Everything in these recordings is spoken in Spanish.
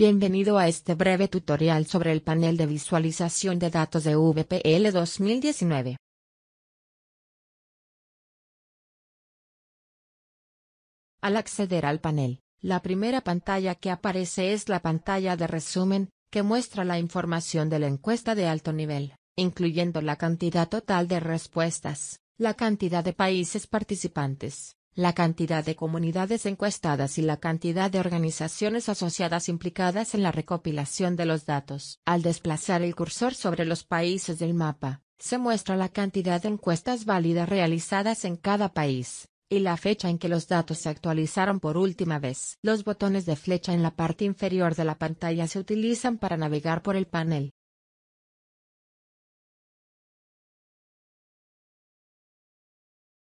Bienvenido a este breve tutorial sobre el panel de visualización de datos de VPL 2019. Al acceder al panel, la primera pantalla que aparece es la pantalla de resumen, que muestra la información de la encuesta de alto nivel, incluyendo la cantidad total de respuestas, la cantidad de países participantes, la cantidad de comunidades encuestadas y la cantidad de organizaciones asociadas implicadas en la recopilación de los datos. Al desplazar el cursor sobre los países del mapa, se muestra la cantidad de encuestas válidas realizadas en cada país y la fecha en que los datos se actualizaron por última vez. Los botones de flecha en la parte inferior de la pantalla se utilizan para navegar por el panel.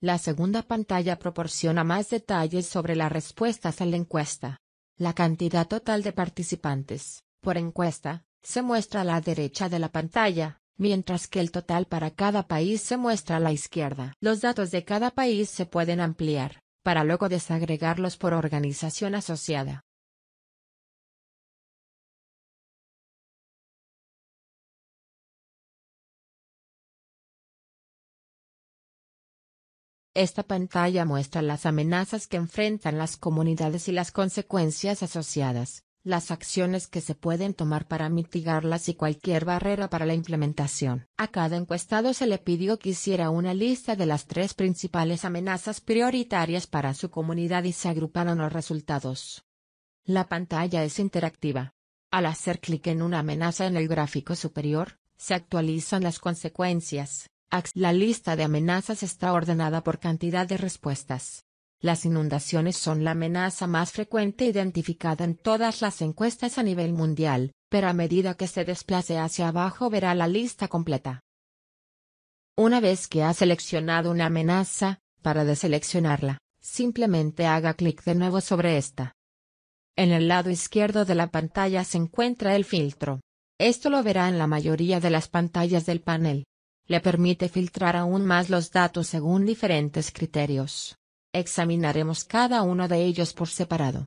La segunda pantalla proporciona más detalles sobre las respuestas a la encuesta. La cantidad total de participantes, por encuesta, se muestra a la derecha de la pantalla, mientras que el total para cada país se muestra a la izquierda. Los datos de cada país se pueden ampliar, para luego desagregarlos por organización asociada. Esta pantalla muestra las amenazas que enfrentan las comunidades y las consecuencias asociadas, las acciones que se pueden tomar para mitigarlas y cualquier barrera para la implementación. A cada encuestado se le pidió que hiciera una lista de las tres principales amenazas prioritarias para su comunidad y se agruparon los resultados. La pantalla es interactiva. Al hacer clic en una amenaza en el gráfico superior, se actualizan las consecuencias, la lista de amenazas está ordenada por cantidad de respuestas. Las inundaciones son la amenaza más frecuente identificada en todas las encuestas a nivel mundial, pero a medida que se desplace hacia abajo verá la lista completa. Una vez que ha seleccionado una amenaza, para deseleccionarla, simplemente haga clic de nuevo sobre esta. En el lado izquierdo de la pantalla se encuentra el filtro. Esto lo verá en la mayoría de las pantallas del panel le permite filtrar aún más los datos según diferentes criterios. Examinaremos cada uno de ellos por separado.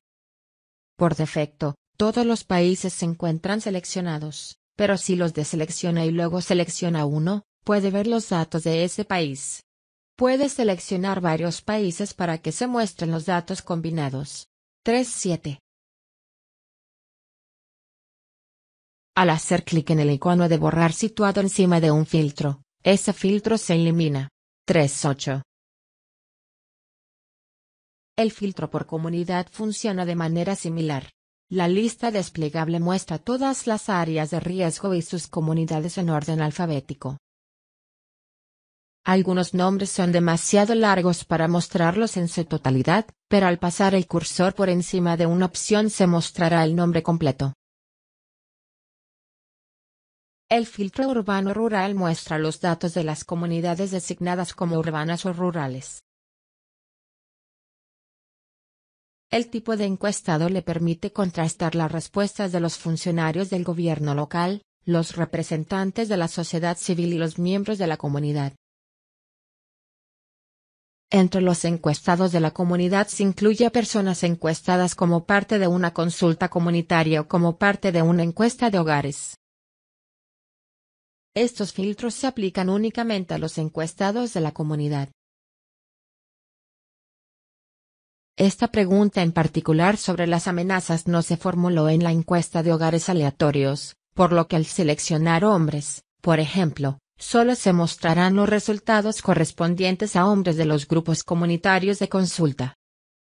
Por defecto, todos los países se encuentran seleccionados, pero si los deselecciona y luego selecciona uno, puede ver los datos de ese país. Puede seleccionar varios países para que se muestren los datos combinados. 3.7 Al hacer clic en el icono de borrar situado encima de un filtro, ese filtro se elimina. 3.8. El filtro por comunidad funciona de manera similar. La lista desplegable muestra todas las áreas de riesgo y sus comunidades en orden alfabético. Algunos nombres son demasiado largos para mostrarlos en su totalidad, pero al pasar el cursor por encima de una opción se mostrará el nombre completo. El filtro urbano-rural muestra los datos de las comunidades designadas como urbanas o rurales. El tipo de encuestado le permite contrastar las respuestas de los funcionarios del gobierno local, los representantes de la sociedad civil y los miembros de la comunidad. Entre los encuestados de la comunidad se incluye a personas encuestadas como parte de una consulta comunitaria o como parte de una encuesta de hogares. Estos filtros se aplican únicamente a los encuestados de la comunidad. Esta pregunta en particular sobre las amenazas no se formuló en la encuesta de hogares aleatorios, por lo que al seleccionar hombres, por ejemplo, solo se mostrarán los resultados correspondientes a hombres de los grupos comunitarios de consulta.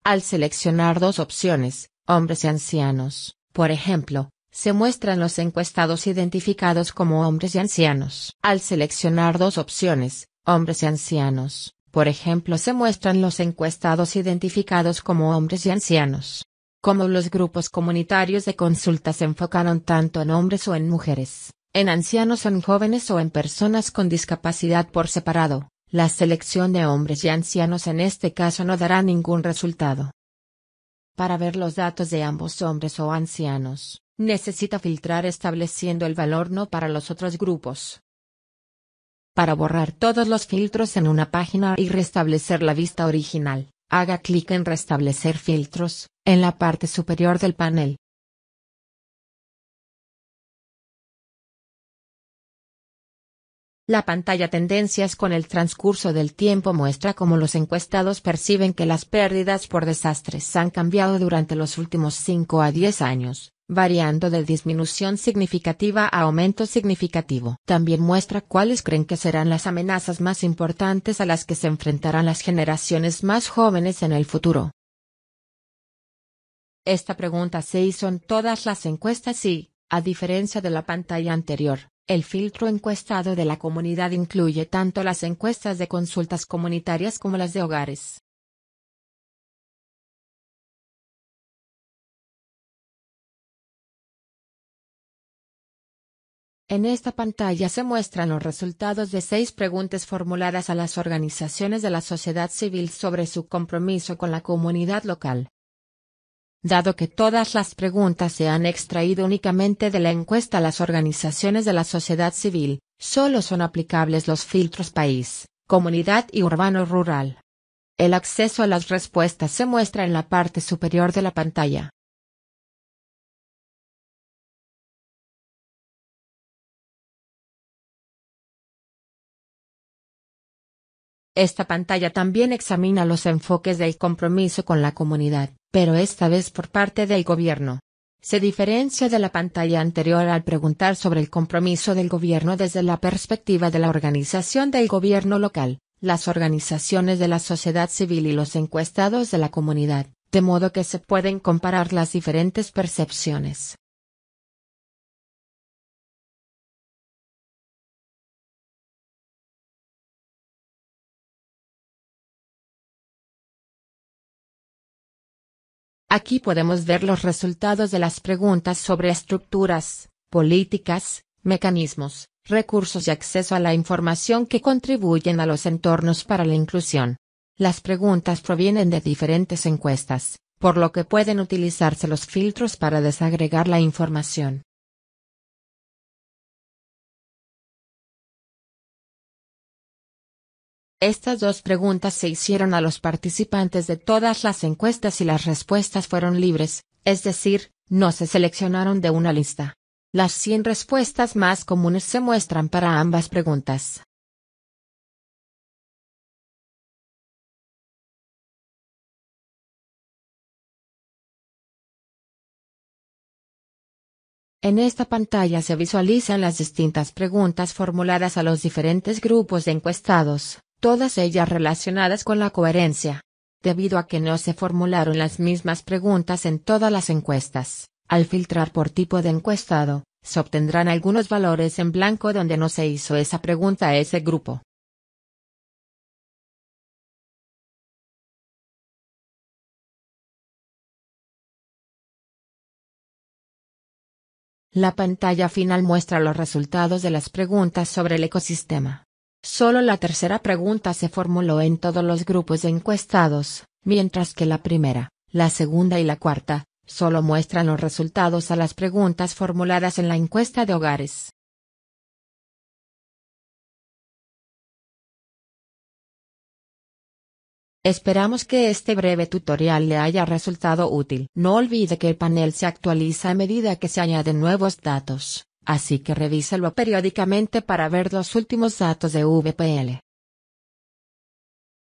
Al seleccionar dos opciones, hombres y ancianos, por ejemplo, se muestran los encuestados identificados como hombres y ancianos. Al seleccionar dos opciones, hombres y ancianos, por ejemplo, se muestran los encuestados identificados como hombres y ancianos. Como los grupos comunitarios de consulta se enfocaron tanto en hombres o en mujeres, en ancianos o en jóvenes o en personas con discapacidad por separado, la selección de hombres y ancianos en este caso no dará ningún resultado. Para ver los datos de ambos hombres o ancianos, necesita filtrar estableciendo el valor no para los otros grupos. Para borrar todos los filtros en una página y restablecer la vista original, haga clic en Restablecer filtros, en la parte superior del panel. La pantalla Tendencias con el transcurso del tiempo muestra cómo los encuestados perciben que las pérdidas por desastres han cambiado durante los últimos 5 a 10 años variando de disminución significativa a aumento significativo. También muestra cuáles creen que serán las amenazas más importantes a las que se enfrentarán las generaciones más jóvenes en el futuro. Esta pregunta se hizo en todas las encuestas y, a diferencia de la pantalla anterior, el filtro encuestado de la comunidad incluye tanto las encuestas de consultas comunitarias como las de hogares. En esta pantalla se muestran los resultados de seis preguntas formuladas a las organizaciones de la sociedad civil sobre su compromiso con la comunidad local. Dado que todas las preguntas se han extraído únicamente de la encuesta a las organizaciones de la sociedad civil, solo son aplicables los filtros país, comunidad y urbano-rural. El acceso a las respuestas se muestra en la parte superior de la pantalla. Esta pantalla también examina los enfoques del compromiso con la comunidad, pero esta vez por parte del gobierno. Se diferencia de la pantalla anterior al preguntar sobre el compromiso del gobierno desde la perspectiva de la organización del gobierno local, las organizaciones de la sociedad civil y los encuestados de la comunidad, de modo que se pueden comparar las diferentes percepciones. Aquí podemos ver los resultados de las preguntas sobre estructuras, políticas, mecanismos, recursos y acceso a la información que contribuyen a los entornos para la inclusión. Las preguntas provienen de diferentes encuestas, por lo que pueden utilizarse los filtros para desagregar la información. Estas dos preguntas se hicieron a los participantes de todas las encuestas y las respuestas fueron libres, es decir, no se seleccionaron de una lista. Las 100 respuestas más comunes se muestran para ambas preguntas. En esta pantalla se visualizan las distintas preguntas formuladas a los diferentes grupos de encuestados todas ellas relacionadas con la coherencia. Debido a que no se formularon las mismas preguntas en todas las encuestas, al filtrar por tipo de encuestado, se obtendrán algunos valores en blanco donde no se hizo esa pregunta a ese grupo. La pantalla final muestra los resultados de las preguntas sobre el ecosistema. Solo la tercera pregunta se formuló en todos los grupos encuestados, mientras que la primera, la segunda y la cuarta, solo muestran los resultados a las preguntas formuladas en la encuesta de hogares. Esperamos que este breve tutorial le haya resultado útil. No olvide que el panel se actualiza a medida que se añaden nuevos datos. Así que revísalo periódicamente para ver los últimos datos de VPL.